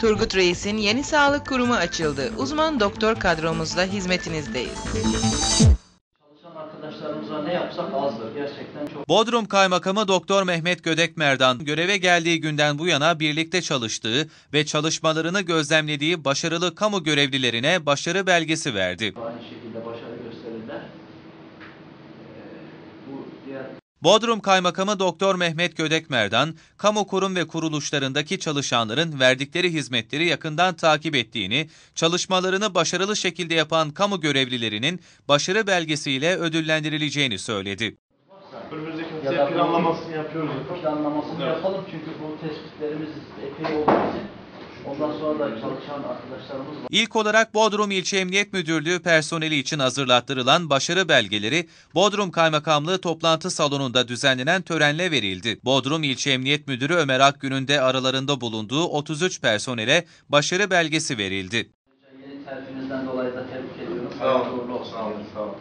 Turgut Reis'in yeni sağlık kurumu açıldı. Uzman doktor kadromuzla hizmetinizdeyiz. ne yapsak azdır. Gerçekten çok... Bodrum Kaymakamı Doktor Mehmet Gödek Merdan göreve geldiği günden bu yana birlikte çalıştığı ve çalışmalarını gözlemlediği başarılı kamu görevlilerine başarı belgesi verdi. Aynı şekilde başarı gösterirler. Ee, bu diğer Bodrum Kaymakamı Doktor Mehmet Gödekmer'dan kamu kurum ve kuruluşlarındaki çalışanların verdikleri hizmetleri yakından takip ettiğini, çalışmalarını başarılı şekilde yapan kamu görevlilerinin başarı belgesiyle ödüllendirileceğini söyledi. Önümüzdeki ya planlamasını yapıyoruz. Planlamasını evet. yapalım çünkü bu tespitlerimiz epey olduğu için Ondan sonra da çalışan arkadaşlarımız var. İlk olarak Bodrum İlçe Emniyet Müdürlüğü personeli için hazırlattırılan başarı belgeleri Bodrum Kaymakamlığı toplantı salonunda düzenlenen törenle verildi. Bodrum İlçe Emniyet Müdürü Ömer Akgün'ün de aralarında bulunduğu 33 personele başarı belgesi verildi. Yeni terfinizden dolayı da tebrik ediyorum. Sağ olun. Sağ olun. Sağ olun.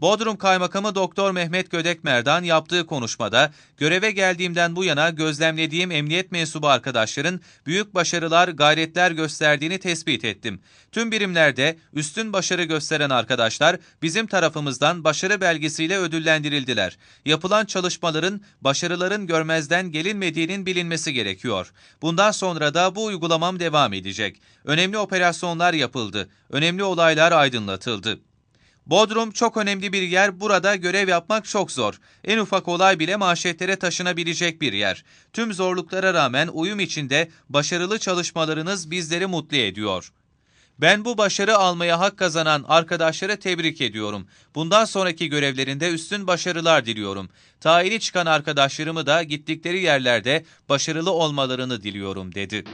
Bodrum Kaymakamı Doktor Mehmet Gödek Merdan yaptığı konuşmada göreve geldiğimden bu yana gözlemlediğim emniyet mensubu arkadaşların büyük başarılar, gayretler gösterdiğini tespit ettim. Tüm birimlerde üstün başarı gösteren arkadaşlar bizim tarafımızdan başarı belgesiyle ödüllendirildiler. Yapılan çalışmaların, başarıların görmezden gelinmediğinin bilinmesi gerekiyor. Bundan sonra da bu uygulamam devam edecek. Önemli operasyonlar yapıldı. Önemli olaylar aydınlatıldı. Bodrum çok önemli bir yer. Burada görev yapmak çok zor. En ufak olay bile manşetlere taşınabilecek bir yer. Tüm zorluklara rağmen uyum içinde başarılı çalışmalarınız bizleri mutlu ediyor. Ben bu başarı almaya hak kazanan arkadaşları tebrik ediyorum. Bundan sonraki görevlerinde üstün başarılar diliyorum. Tayini çıkan arkadaşlarımı da gittikleri yerlerde başarılı olmalarını diliyorum dedi.